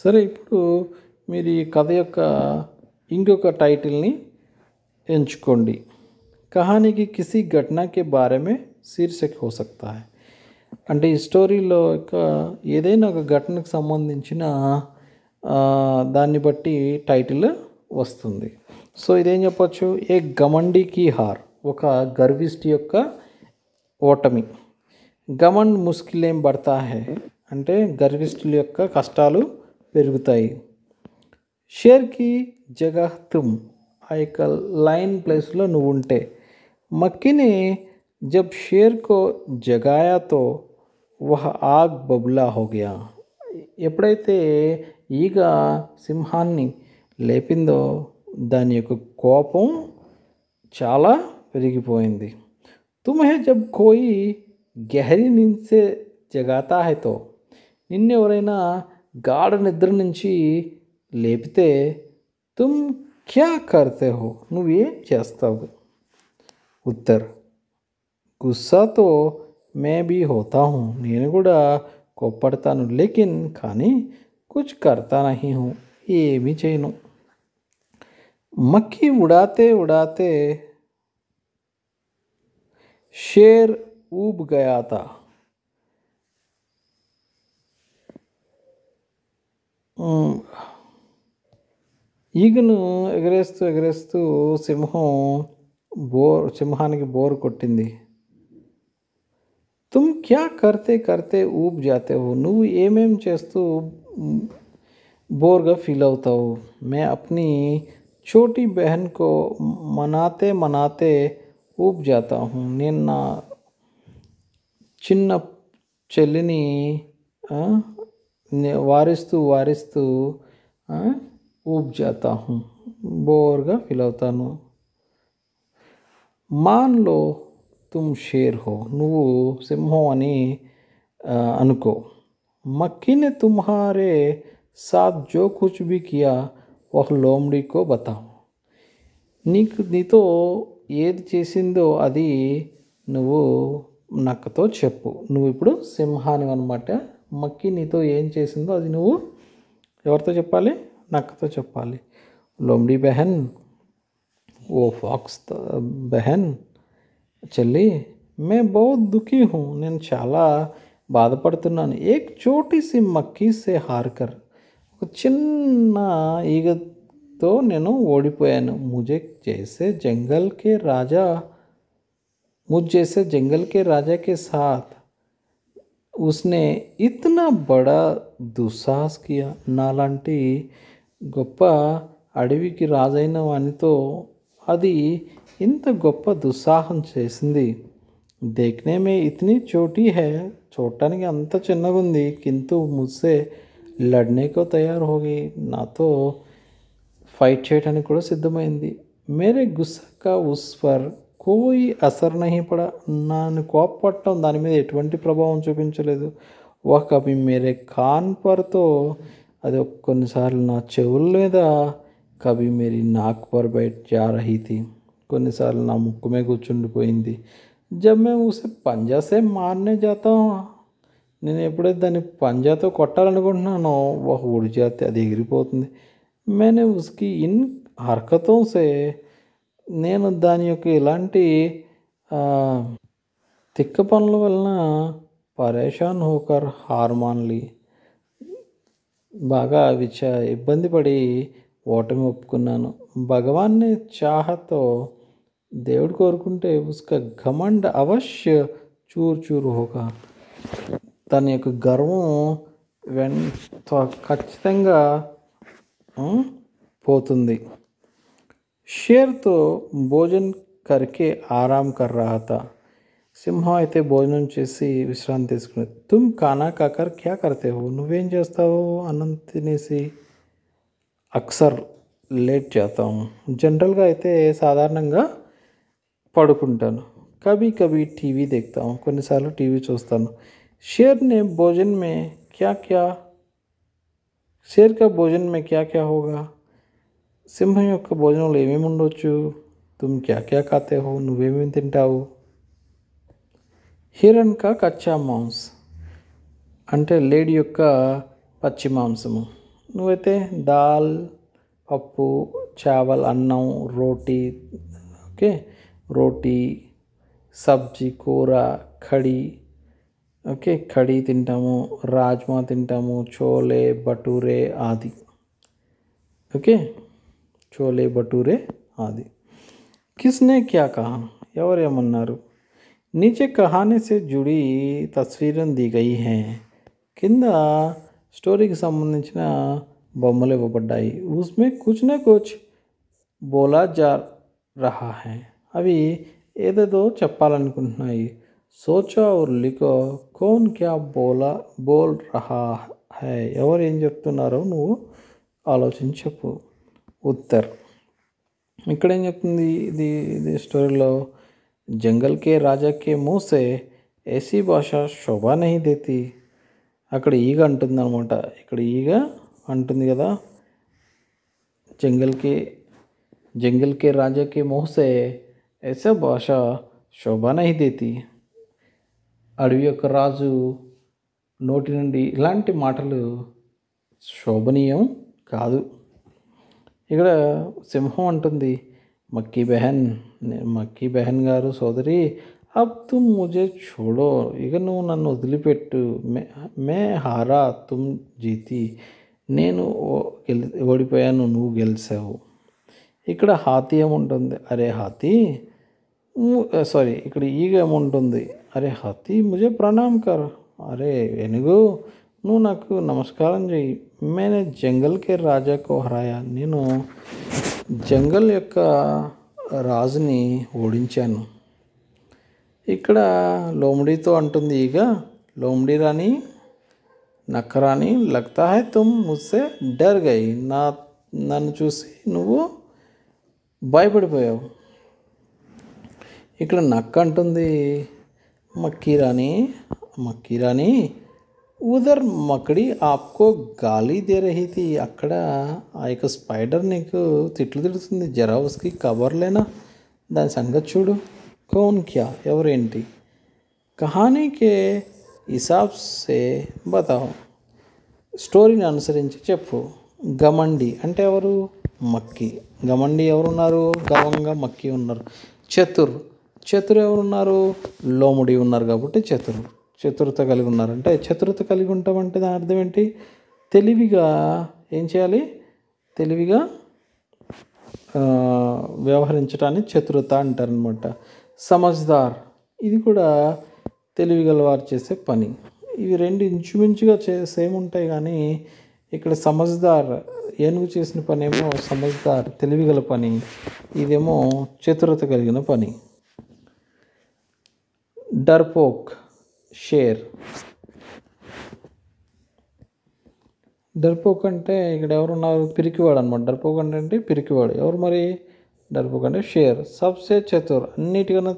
सर इन मेरी कथ या इंकोक टाइटल ఎంచుకోండి కహానీకి కిసి ఘటనకి బారే శీర్షిక అంటే ఈ స్టోరీలో ఒక ఏదైనా ఒక ఘటనకు సంబంధించిన దాన్ని బట్టి టైటిల్ వస్తుంది సో ఇదేం చెప్పొచ్చు ఏ గమండి కీ హార్ ఒక గర్విష్టి యొక్క ఓటమి గమండ్ ముస్కిలేం పడతా హే అంటే గర్విష్ఠుల యొక్క కష్టాలు పెరుగుతాయి షేర్కి జగహ్ తుమ్ आइन लाइन प्लेस उंटे मक्की जब शेर को जगाया तो वह आग बबला हो गया एपड़ते सिंहा लेपिंदो दाने कोपम चला तुम्हें जब कोई गहरी नींद से जगाता है तो निन्ेवरना गाढ़ निद्र नीचे लेपते तुम क्या करते हो नुवे उत्तर गुस्सा तो मैं भी होता हूँ नीन కూడా लेकिन కానీ कुछ करता नहीं हूँ ये भी चयन मक्खी उड़ाते उड़ाते शेर ऊब गया था mm. ईगन एगरेस्त एगरेस्त सिंह बोर सिंहा बोर कटिंद तुम क्या करते करते ऊब जाते हो नुमेम चू बोर फीलता मैं अपनी छोटी बहन को मनाते मनाते ऊब जाता हूँ निन्ना चिन्ना चलनी वारिस्तु वारिस्तु ఊబ్ జాతా బోర్గా ఫీల్ అవుతాను మాన్లో తుమ్ షేర్ హో నువ్వు సింహం అని అనుకో మక్కినే తుమ్హారే సాత్ జో కుచ్ బి కియా ఒక లోమ్డీకో బతా నీకు నీతో ఏది చేసిందో అది నువ్వు నక్కతో చెప్పు నువ్వు ఇప్పుడు సింహాని అనమాట మక్కి నీతో ఏం చేసిందో అది నువ్వు ఎవరితో చెప్పాలి नक तो चुपाली लोमड़ी बहन वो फॉक्स बहन चली मैं बहुत दुखी हूँ नैन चला बाधपड़ना एक छोटी सी मक्की से हार कर चग तो नैन ओडिपया मुझे जैसे जंगल के राजा मुझ जैसे जंगल के राजा के साथ उसने इतना बड़ा दुस्साहस किया नालांटी గొప్ప అడవికి రాజైన వానితో అది ఇంత గొప్ప దుస్సాహం చేసింది దేక్నేమే ఇతని చోటీ హే చూడటానికి అంత చిన్నగా ఉంది కింద ముస్సే లడ్నేకో తయారు హోగి నాతో ఫైట్ చేయడానికి కూడా సిద్ధమైంది మేరే గుస్సాకా ఉస్ పర్ కోయి అసర్ నహి పడ నన్ను కోపపడటం దాని మీద ఎటువంటి ప్రభావం చూపించలేదు ఒక మేరే కాన్ పర్తో అది కొన్నిసార్లు నా చెవుల మీద కవి మేరీ నాక్ పర్ బైట్ जा కొన్నిసార్లు నా ముక్కు మీద కూర్చుండిపోయింది జబ్ మేము ఊసే పంజాసే మారనే జాతా నేను ఎప్పుడైతే దాన్ని పంజాతో కొట్టాలనుకుంటున్నానో ఒక ఉడి జాతి అది ఎగిరిపోతుంది నేను ఉస్కి ఇన్ హర్కతోసే నేను దాని యొక్క ఇలాంటి తిక్క పనుల వలన పరేషాన్ హోకర్ హార్మాన్లీ బాగా విచ ఇబ్బంది పడి ఓటమి ఒప్పుకున్నాను భగవాన్ని చాహతో దేవుడు కోరుకుంటే ఉస్క ఘమండ్ అవశ్య చూరు చూరు ఒక తన యొక్క గర్వం వెంట ఖచ్చితంగా పోతుంది షేర్తో భోజన్ కరికే ఆరాం కర్రాత सिंह अच्छे भोजन से विश्रांति तुम काना काकर क्या करते हो नवेम चस्ताो अने अक्सर लेटा जनरल अच्छे साधारण पड़को कभी कभी टीवी देखता हूँ कोई सारे टीवी चूस्ता शेर ने भोजन में क्या क्या शेर का भोजन में क्या क्या होगा सिंह ओक भोजन में एमेम उड़ तुम क्या क्या खाते हो नवेमी तिंटाऊ హిరణ్ కా కచ్చా మాంస్ అంటే లేడీ యొక్క పచ్చి మాంసము నువ్వైతే దాల్ పప్పు చావల్ అన్నం రోటీ ఓకే రోటీ సబ్జీ కూర కడి ఓకే కడి తింటాము రాజ్మా తింటాము చోలే బటూరే ఆది ఓకే చోలే బటూరే ఆది కిస్నే క్యా కహా ఎవరేమన్నారు नीचे कहानी से जुड़ी तस्वीर दी गई हैं किंद की संबंधी बोमल पड़ाई उसमें कुछ न कुछ बोला जा रहा है अभी एदेदो चपाली सोचो और लिखो कौन क्या बोला बोल रहा है एवरें चुप्तारो तो नु आलोच उत्तर इकड़े स्टोरी జంగల్ కే राजा మూసే ఏసీ భాష శోభా నహి దేతి అక్కడ ఈగ అంటుందన్నమాట ఇక్కడ ఈగ అంటుంది కదా జంగల్కి జంగల్కి రాజాకి మూసే ఏసా భాష శోభా నహి దేతి అడవి యొక్క రాజు నోటి నుండి ఇలాంటి మాటలు శోభనీయం కాదు ఇక్కడ సింహం అంటుంది मक्की बहन मक्की बहन गारू सोदरी अब तुम मुझे छोड़ो इक नुव्వు నన్ను వదిలిపెట్టు మే హారా తుమ్ జీతి నేను ఓడిపోయాను నువ్వు గెలిచావు ఇక్కడ హాతి ఏముంటుంది అరే హాతి సారీ ఇక్కడ ఈగ ఏముంటుంది అరే హాతి ముజే ప్రణామ్ కర్ అరే ఏనుగు నువ్వు నాకు నమస్కారం చెయ్యి మేనే జంగల్ కే రాజాకు హరాయా నేను జంగల్ యొక్క రాజుని ఓడించాను ఇక్కడ లోమడితో అంటుంది ఈగ లోమడి రాణి నక్కరాణి లగ్తా హై తుమ్ ముస్సే డర్ గై నా నన్ను చూసి నువ్వు భయపడిపోయావు ఇక్కడ నక్క అంటుంది మక్కీ రాణి మక్కీ రాణి ఊదర్ మకడి ఆప్కో గాలి దే రహితి అక్కడ ఆ యొక్క స్పైడర్ నీకు తిట్లు తిడుతుంది జరా కవర్లేనా లేనా దాని సంగతి చూడు కోన్ క్యా ఎవరేంటి కహానీకే హిసాబ్సే బతావు స్టోరీని అనుసరించి చెప్పు గమండి అంటే ఎవరు మక్కి గమండి ఎవరున్నారు గవంగా మక్కి ఉన్నారు చతుర్ చతురు ఎవరున్నారు లోముడి ఉన్నారు కాబట్టి చతురు చతురత కలిగి ఉన్నారంటే చతురత కలిగి ఉంటాం అంటే దాని అర్థం ఏంటి తెలివిగా ఏం చేయాలి తెలివిగా వ్యవహరించడాన్ని చతురత అంటారనమాట సమజ్దార్ ఇది కూడా తెలివిగల వారు చేసే పని ఇవి రెండు ఇంచుమించుగా చే సేమ్ ఉంటాయి కానీ ఇక్కడ సమజ్దార్ ఏనుగు చేసిన పని ఏమో సమజ్దార్ తెలివిగల పని ఇదేమో చతురత కలిగిన పని డర్పోక్ షేర్ డర్పోక్ అంటే ఇక్కడ ఎవరున్నారు పిరికివాడు అనమాట డర్పోక్ అంటే పిరికివాడు ఎవరు మరి డర్పోక్ అంటే షేర్ సబ్సే చతుర్ అన్నిటికన్నా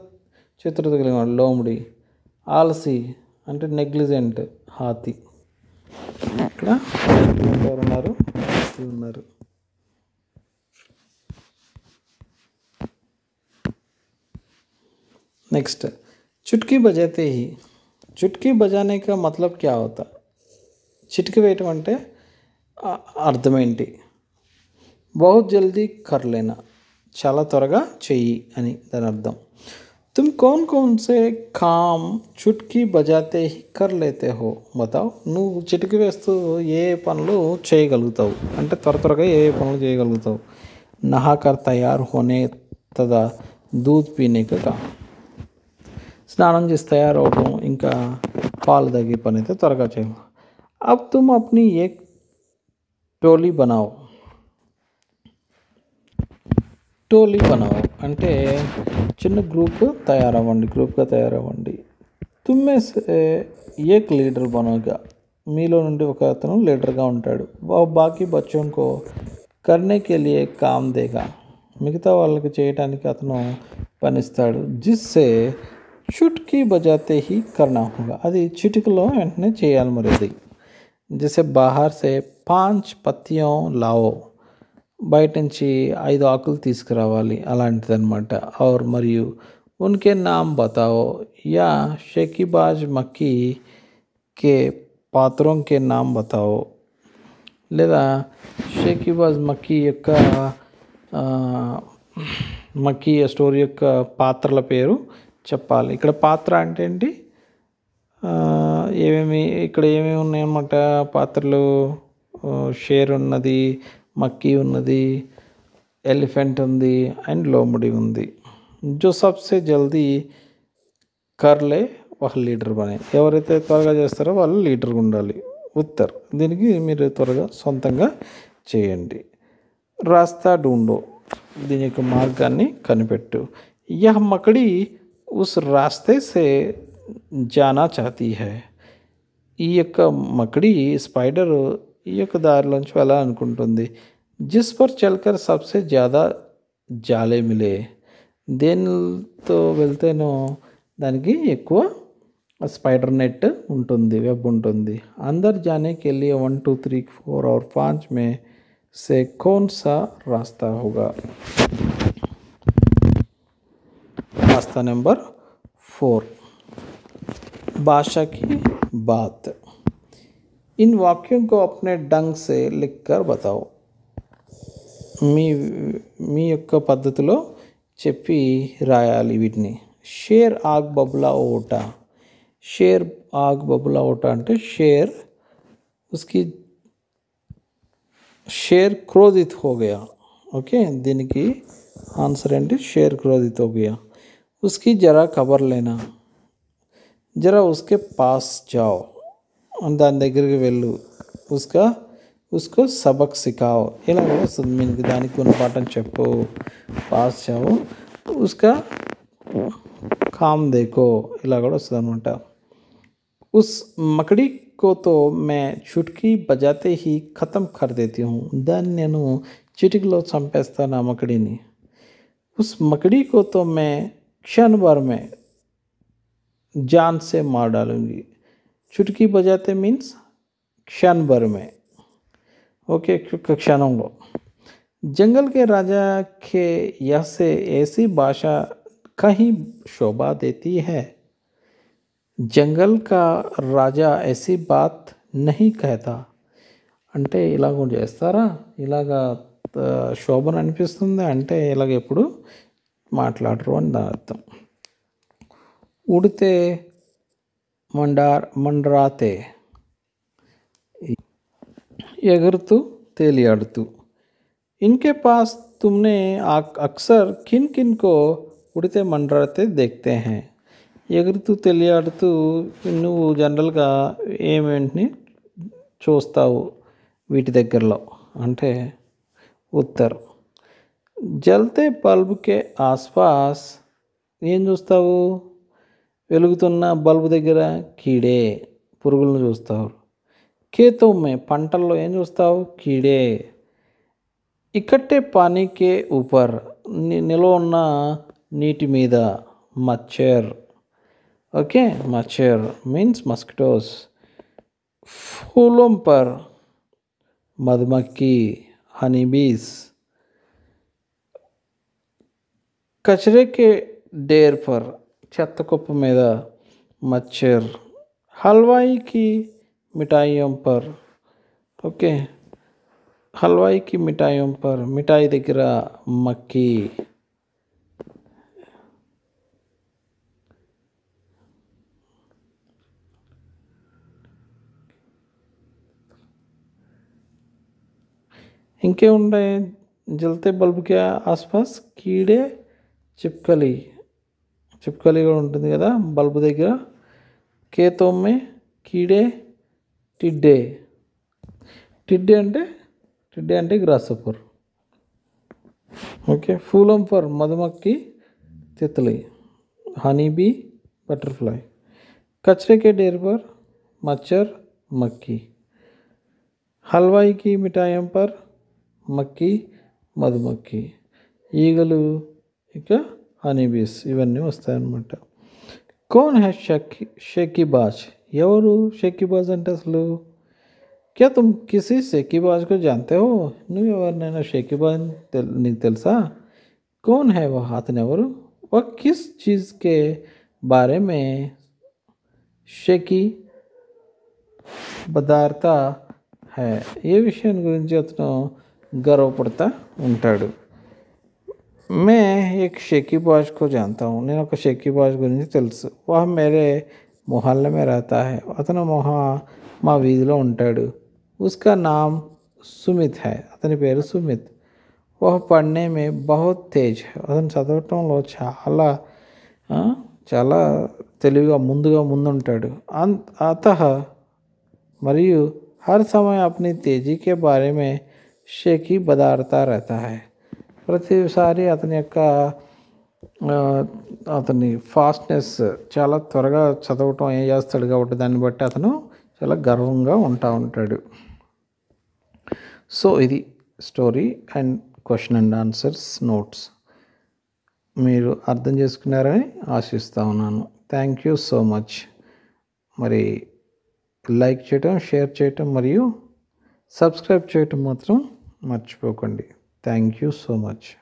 చతురత వాడు లోముడి ఆలసి అంటే నెగ్లిజెంట్ హాతి ఇక్కడ ఎవరున్నారు ఉన్నారు నెక్స్ట్ చుట్కీ బజాతేహి చిటికీ బజానే కా మతలబ్ క్యా होता చిటికి వేయటం అంటే అర్థమేంటి బహు జల్దీ కర్లేనా చాలా త్వరగా చెయ్యి అని దాని అర్థం తుమ్ कौन कौन కామ్ చుట్కీ బజాతే హి కర్ లేతే హో బతావు నువ్వు చిటికి వేస్తూ ఏ పనులు చేయగలుగుతావు అంటే త్వర త్వరగా ఏ పనులు చేయగలుగుతావు నహాకర్ తయారు హోనే తదా దూద్ పీనే కా స్నానం చేసి తయారవడం ఇంకా పాలు తగ్గే పని అయితే త్వరగా చేయము అప్ తుమ్ అప్ని ఏ టోలీ बनाओ టోలీ బనావు అంటే చిన్న గ్రూప్ తయారవ్వండి గ్రూప్గా తయారవ్వండి తుమ్మే ఏక్ లీడర్ బనోగా మీలో నుండి ఒక అతను లీడర్గా ఉంటాడు బాకీ బచ్చోన్కో కర్నేకి వెళ్ళి కామ్ దేగా మిగతా వాళ్ళకి చేయటానికి అతను పనిస్తాడు జిస్సే चुटकी बजाते ही करना होगा अभी चिटकलो एंटने चेयल मुरेदी जैसे बाहर से पांच पत्तियों लाओ बैठ नीचे ईद आकल తీసుకురావాలి అలాంటిదన్నమాట और मरी उनके नाम बताओ या शेकीबाज मक्की के పాత్రం के नाम बताओ लेदा షేకీబాజ్ మక్కీ या మక్కీ स्टोरी యొక్క పాత్రల పేరు చెప్పాలి ఇక్కడ పాత్ర అంటే ఏంటి ఏమేమి ఇక్కడ ఏమేమి ఉన్నాయన్నమాట పాత్రలు షేర్ ఉన్నది మక్కీ ఉన్నది ఎలిఫెంట్ ఉంది అండ్ లోముడి ఉంది జో సబ్సే జల్దీ కర్లే ఒక లీడర్ పని ఎవరైతే త్వరగా చేస్తారో వాళ్ళు లీడర్గా ఉండాలి ఉత్తర్ దీనికి మీరు త్వరగా సొంతంగా చేయండి రాస్తా డూండో దీని యొక్క మార్గాన్ని కనిపెట్టు యహ్ మకడి उस रास्ते से जाना चाहती है यह मकड़ी स्पाइडर यह दार वाला अकुटी जिस पर चलकर सबसे ज़्यादा जाले मिले दिन तो वेते दाखी स्पाइडर नैट उंटी वेब उंटीं अंदर जाने के लिए वन टू थ्री फोर और पाँच में से कौन सा रास्ता होगा रास्ता नंबर फोर भाषा की बात इन वाक्यों को अपने ढंग से लिखकर बताओ मी मी ओक पद्धति ची रही वीटी शेर आग बबुला ओटा शेर आग बबुला ओट अंटे शेर उसकी शेर क्रोधित हो गया ओके दी आंसर एंटी शेर क्रोधित हो गया उसकी ज़रा खबर लेना ज़रा उसके पास जाओ दाने दर उसका उसको सबक सिखाओ इला दाने पाठन चपो पास जाओ उसका काम देखो इलाट उस मकड़ी को तो मैं चुटकी बजाते ही ख़त्म कर देती हूँ दिन नैन चिटकी चंपेस्ता मकड़ी ने उस मकड़ी को तो मैं क्षण भर में जान से मार डालूंगी चुटकी बजाते मीन्स क्षण भर में ओके क्षणों को जंगल के राजा के यह से ऐसी भाषा कहीं शोभा देती है जंगल का राजा ऐसी बात नहीं कहता अंटे ఇలా కూడా చేస్తారా शोभन శోభను అనిపిస్తుంది మాట్లాడరు అని దాని అర్థం ఉడితే మండార్ మండ్రాతే ఎగురుతూ తేలియాడుతూ इनके पास तुमने अक्सर किन किन को ఉడితే మండ్రాతే देखते हैं ఎగురుతూ తెలియాడుతూ నువ్వు జనరల్గా ఏమేంటిని చూస్తావు వీటి దగ్గరలో అంటే ఉత్తర్ జల్తే బల్బుకే ఆస్పాస్ ఏం చూస్తావు వెలుగుతున్న బల్బు దగ్గర కీడే పురుగులను చూస్తావు కేతుమ్మే పంటల్లో ఏం చూస్తావు కీడే ఇక్కటే పానీకే ఊపర్ నిలవ ఉన్న నీటి మీద మచ్చర్ ఓకే మచ్చర్ మీన్స్ మస్కిటోస్ ఫూలోంపర్ మధుమక్కి హనీబీస్ कचरे के ढेर पर चतकुप कुप मच्छर हलवाई की मिठाइयों पर ओके हलवाई की मिठाइयों पर मिठाई दिख रहा मक्की ఇంకే जलते बल्ब के आसपास कीड़े చిప్కలి చిప్కలి కూడా ఉంటుంది కదా బల్బు దగ్గర కేతోమ్మె కీడే టిడ్డే టిడ్డే అంటే టిడ్డే అంటే గ్రాసపర్ ఓకే ఫూలం ఫర్ మధుమక్కి హనీ హనీబీ బటర్ఫ్లై कचरे के ढेर మచ్చర్ మక్కి హల్వాయికి हलवाई की मिठाइयों ఈగలు ఏక హనిబిస్ ఈవెన్యూ స్థానమట कोन హ షకి షకిబాజ్ ఎవరు షకిబాజ్ అంటేస్లు కయా తుమ్ కసిసే షకిబాజ్ కో జానతే హో ను ఎవర్ నేనా షకిబాజ్ నీకు తెలుసా कोन హ వా హాత్ నేవర్ వా kis चीज के बारे में शेकी पदार्थ है ये विषयन गुरुंचे इतना गर्व पड़ता ఉంటాడు मैं एक शेखी बाज को जानता हूँ ने शेखी बाज गुरी वह मेरे मोहल्ले में रहता है अतने मोहमा वीधि उठाड़ उसका नाम सुमित है अतन पेर सुमित वह पढ़ने में बहुत तेज है अतन चवट चला चला मुझे मुंटा अंत अत मरी हर समय अपनी तेजी के बारे में शेखी बदारता रहता है ప్రతిసారి అతని యొక్క అతని ఫాస్ట్నెస్ చాలా త్వరగా చదవటం ఏం చేస్తాడు కాబట్టి దాన్ని బట్టి అతను చాలా గర్వంగా ఉంటా ఉంటాడు సో ఇది story and question and answers notes మీరు అర్థం చేసుకున్నారని ఆశిస్తూ ఉన్నాను థ్యాంక్ యూ సో మచ్ మరి లైక్ చేయటం షేర్ చేయటం మరియు సబ్స్క్రైబ్ చేయటం మాత్రం మర్చిపోకండి Thank you so much.